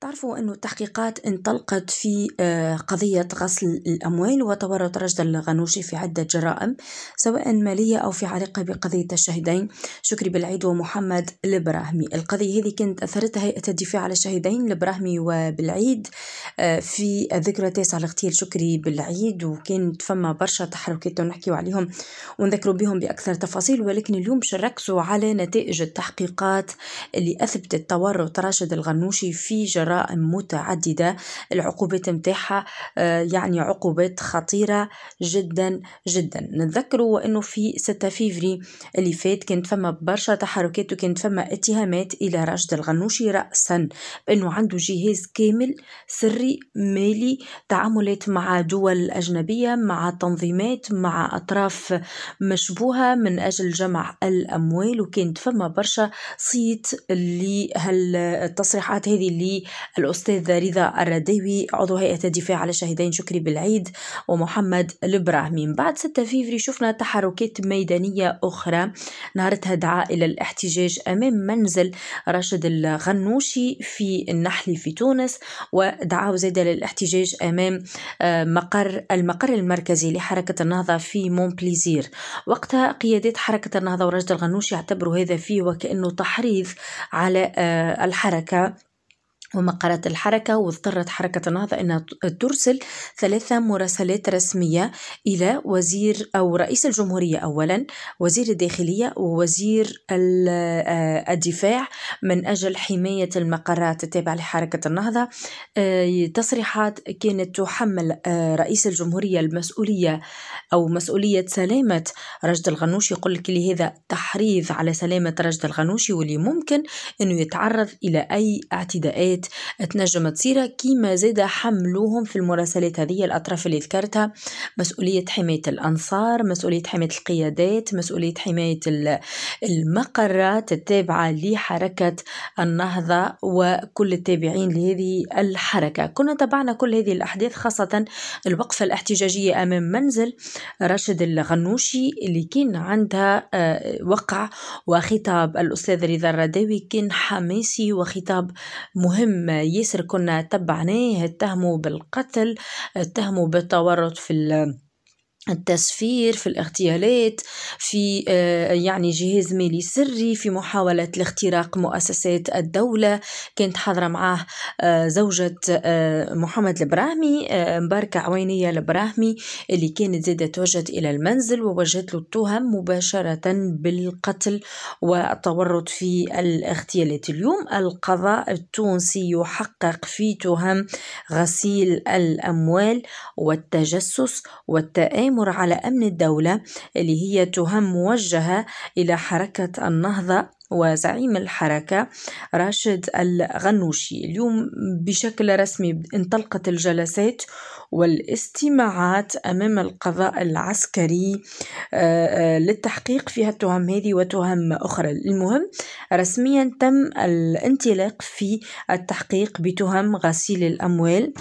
تعرفوا أن التحقيقات انطلقت في آه، قضية غسل الأموال وتورط رجل الغنوشي في عدة جرائم سواء مالية أو في علاقة بقضية الشهيدين شكري بالعيد ومحمد البراهمي القضية هذه كانت أثرتها هيئة الدفاع على الشهيدين البراهمي وبالعيد آه، في الذكرى التاسعة لاغتيال شكري بالعيد وكانت فما برشا تحركات نحكيو عليهم ونذكروا بهم بأكثر تفاصيل ولكن اليوم باش على نتائج التحقيقات اللي أثبتت تورط راشد الغنوشي في جرائم متعددة العقوبات متاعها آه، يعني عقوبات خطيرة جدا جدا نتذكروا أنه في 6 فيفري اللي فات كانت فما برشا تحركات وكانت فما اتهامات إلى راشد الغنوشي رأسا بأنه عنده جهاز كامل سري مالي تعاملات مع دول أجنبية مع تنظيمات مع أطراف مشبوهة من أجل جمع الأموال وكانت فما برشا صيت لهالتصريحات هذه اللي الأستاذ رضا الرديوي عضو هيئة الدفاع على الشهيدين شكري بالعيد ومحمد البراهمي بعد 6 فيفري شفنا تحركات ميدانية أخرى نهارتها دعا إلى الاحتجاج أمام منزل راشد الغنوشي في النحل في تونس ودعاو زاد للاحتجاج أمام آه، مقر المقر المركزي لحركة النهضة في مونبليزير وقتها قيادات حركة النهضة وراشد الغنوشي اعتبروا هذا فيه وكأنه تحريض على آه، الحركة ومقرت الحركة واضطرت حركة النهضة أنها ترسل ثلاثة مراسلات رسمية إلى وزير أو رئيس الجمهورية أولا وزير الداخلية ووزير آه، الدفاع من أجل حماية المقرات التابعة لحركة النهضة آه، تصريحات كانت تحمل آه، رئيس الجمهورية المسؤولية أو مسؤولية سلامة رجد الغنوشي يقول لك لهذا تحريض على سلامة رجد الغنوشي واللي ممكن أنه يتعرض إلى أي اعتداءات المراسلات تنجم تصير كيما زاد حملوهم في المراسلات هذه الأطراف اللي ذكرتها مسؤولية حماية الأنصار مسؤولية حماية القيادات مسؤولية حماية المقرات التابعة لحركة النهضة وكل التابعين لهذه الحركة كنا تابعنا كل هذه الأحداث خاصة الوقفة الاحتجاجية أمام منزل راشد الغنوشي اللي كان عندها آه، وقع وخطاب الأستاذ رضا الرداوي كان حماسي وخطاب مهم المهم ياسر كنا تبعناه اتهموا بالقتل اتهموا بالتورط في التسفير في الاغتيالات في آه، يعني جهاز مالي سري في محاولة لاختراق مؤسسات الدولة كانت حاضرة معاه آه، زوجة آه، محمد البراهمي مباركة عوينية البراهمي اللي كانت زادة توجهت إلى المنزل ووجهت له التهم مباشرة بالقتل والتورط في الاغتيالات اليوم القضاء التونسي يحقق في تهم غسيل الأموال والتجسس والتآم التآمر على أمن الدولة اللي هي تهم موجهة إلى حركة النهضة وزعيم الحركة راشد الغنوشي اليوم بشكل رسمي انطلقت الجلسات والاستماعات أمام القضاء العسكري آه، آه، للتحقيق فيها التهم هذه وتهم أخرى المهم رسميا تم الانطلاق في التحقيق بتهم غسيل الأموال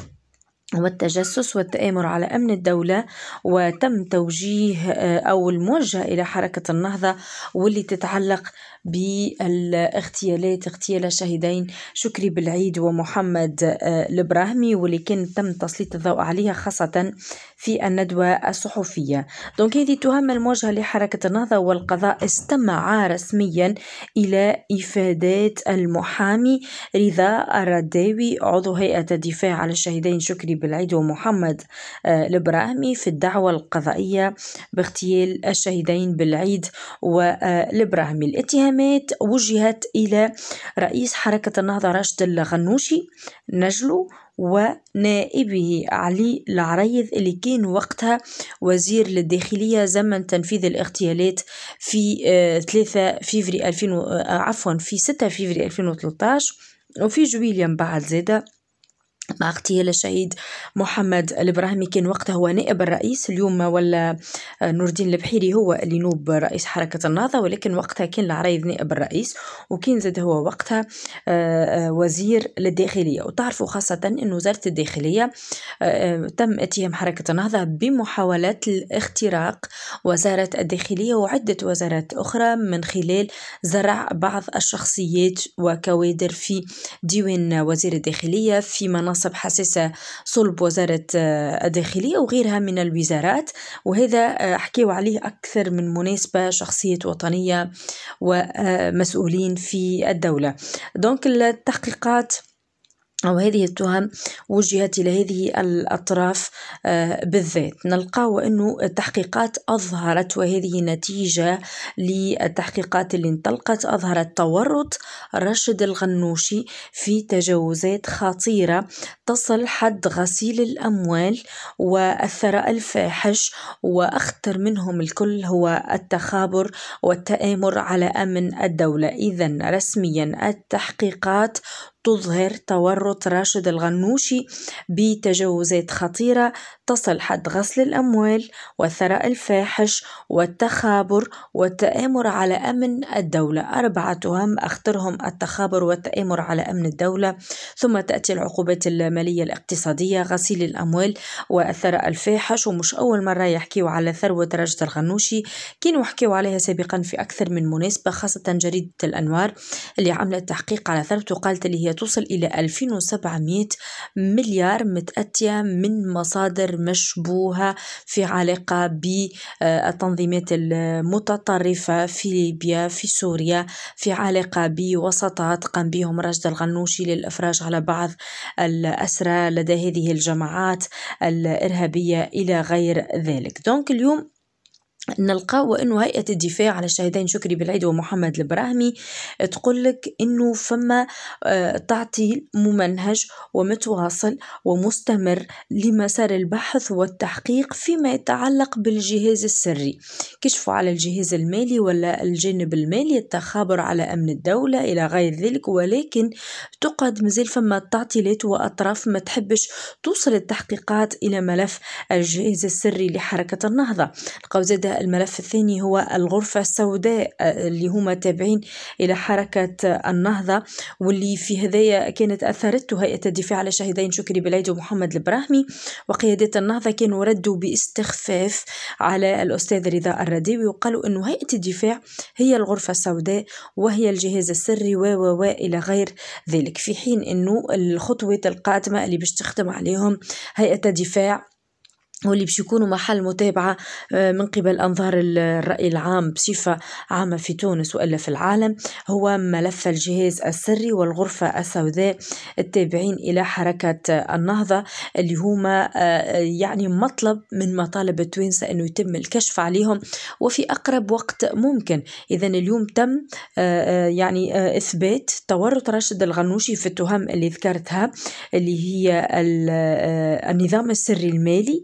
والتجسس والتآمر على أمن الدولة وتم توجيه آه، أو الموجهة إلى حركة النهضة واللي تتعلق بالاغتيالات اغتيال الشهيدين شكري بالعيد ومحمد آه، البراهمي واللي كان تم تسليط الضوء عليها خاصة في الندوة الصحفية دونك هذه التهم الموجهة لحركة النهضة والقضاء استمع رسميا إلى إفادات المحامي رضا الرداوي عضو هيئة الدفاع على الشهيدين شكري العراقي بالعيد ومحمد البراهمي آه، في الدعوة القضائية باغتيال الشهيدين بالعيد والبراهمي الاتهامات وجهت إلى رئيس حركة النهضة راشد الغنوشي نجلو ونائبه علي العريض اللي كان وقتها وزير للداخلية زمن تنفيذ الاغتيالات في 3 آه، فيفري 2000 آه، عفوا في 6 فيفري 2013 وفي جويليا بعد زاده مع اغتيال الشهيد محمد الابراهيمي كان وقتها هو نائب الرئيس اليوم ولا آه، نور الدين البحيري هو اللي نوب رئيس حركه النهضه ولكن وقتها كان العريض نائب الرئيس وكان زاد هو وقتها آه، آه، وزير للداخليه وتعرفوا خاصه ان وزاره الداخليه تم اتهام حركه النهضه بمحاولات الاختراق وزاره الداخليه وعده وزارات اخرى من خلال زرع بعض الشخصيات وكوادر في ديوان وزير الداخليه في مناصب مناصب حساسة صلب وزارة آه، الداخلية وغيرها من الوزارات وهذا آه، حكيوا عليه أكثر من مناسبة شخصية وطنية ومسؤولين آه، في الدولة دونك التحقيقات أو هذه التهم وجهت إلى هذه الأطراف آه، بالذات نلقاو أنه التحقيقات أظهرت وهذه نتيجة للتحقيقات اللي انطلقت أظهرت تورط رشد الغنوشي في تجاوزات خطيرة تصل حد غسيل الأموال وأثر الفاحش وأخطر منهم الكل هو التخابر والتآمر على أمن الدولة إذا رسميا التحقيقات تظهر تورط راشد الغنوشي بتجاوزات خطيرة تصل حد غسل الأموال والثراء الفاحش والتخابر والتآمر على أمن الدولة أربعة تهم أخطرهم التخابر والتآمر على أمن الدولة ثم تأتي العقوبات المالية الاقتصادية غسيل الأموال والثراء الفاحش ومش أول مرة يحكيوا على ثروة راشد الغنوشي كانوا حكيوا عليها سابقا في أكثر من مناسبة خاصة جريدة الأنوار اللي عملت تحقيق على ثروته قالت اللي هي توصل إلى 2700 مليار متأتية من مصادر مشبوهة في علاقة بالتنظيمات المتطرفة في ليبيا في سوريا في علاقة بوسطات قام بهم راشد الغنوشي للإفراج على بعض الأسرى لدى هذه الجماعات الإرهابية إلى غير ذلك دونك اليوم نلقاو انه هيئه الدفاع على الشهيدين شكري بالعيد ومحمد البراهمي آه، تقول لك انه فما آه، تعطيل ممنهج ومتواصل ومستمر لمسار البحث والتحقيق فيما يتعلق بالجهاز السري كشفوا على الجهاز المالي ولا الجانب المالي التخابر على امن الدوله الى غير ذلك ولكن تقعد مازال فما تعطيلات واطراف ما تحبش توصل التحقيقات الى ملف الجهاز السري لحركه النهضه الملف الثاني هو الغرفة السوداء آه، اللي هما تابعين إلى حركة النهضة واللي في هذايا كانت أثرته هيئة الدفاع على شهيدين شكري بلايد ومحمد البراهمي وقيادة النهضة كانوا ردوا باستخفاف على الأستاذ رضا الرديوي وقالوا أنه هيئة الدفاع هي الغرفة السوداء وهي الجهاز السري و و و إلى غير ذلك في حين أنه الخطوة القادمة اللي باش تخدم عليهم هيئة الدفاع واللي باش يكونوا محل متابعة آه، من قبل أنظار الرأي العام بصفة عامة في تونس وإلا في العالم هو ملف الجهاز السري والغرفة السوداء التابعين إلى حركة النهضة اللي هما آه، يعني مطلب من مطالب التوانسة أنه يتم الكشف عليهم وفي أقرب وقت ممكن إذا اليوم تم آه، يعني إثبات تورط راشد الغنوشي في التهم اللي ذكرتها اللي هي النظام السري المالي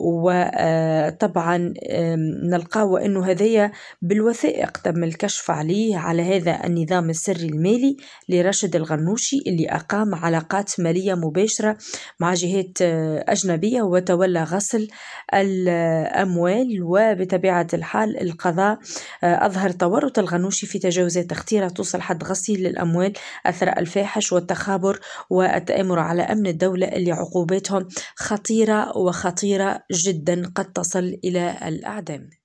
وطبعا نلقاو أنه هذايا بالوثائق تم الكشف عليه على هذا النظام السري المالي لراشد الغنوشي اللي أقام علاقات مالية مباشرة مع جهات آه، أجنبية وتولى غسل الأموال وبطبيعة الحال القضاء آه، أظهر تورط الغنوشي في تجاوزات اختيره توصل حد غسيل الاموال أثر الفاحش والتخابر والتآمر على أمن الدولة اللي عقوباتهم خطيرة وخطيرة جدا قد تصل إلى الأعدام